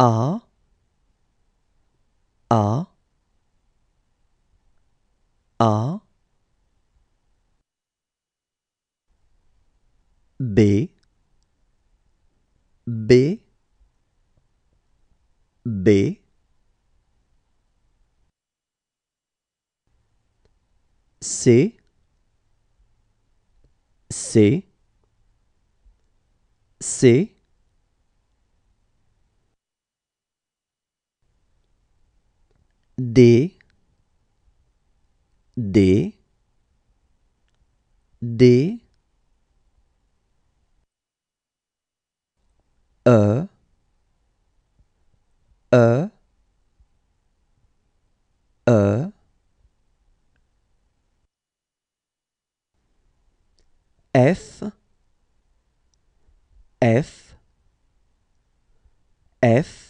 A A A B B B C C C D D D E E E F F F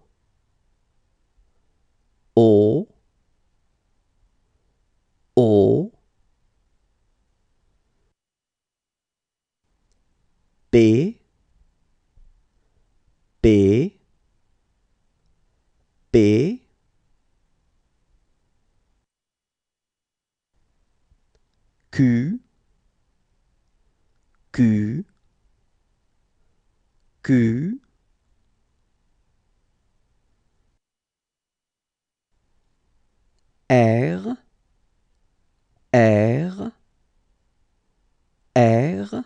B B B Q Q Q R R R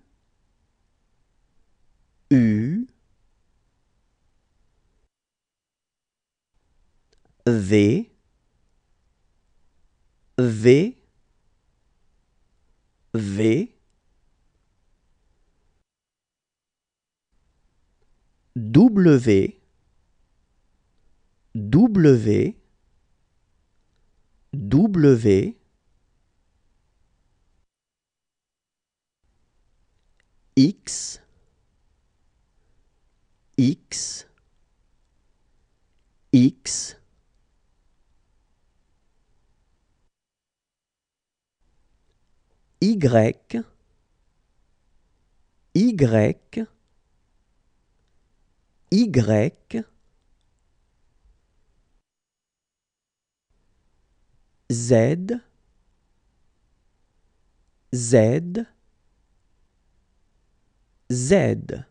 V V V W W W X X X Y, Y, Y, Z, Z, Z.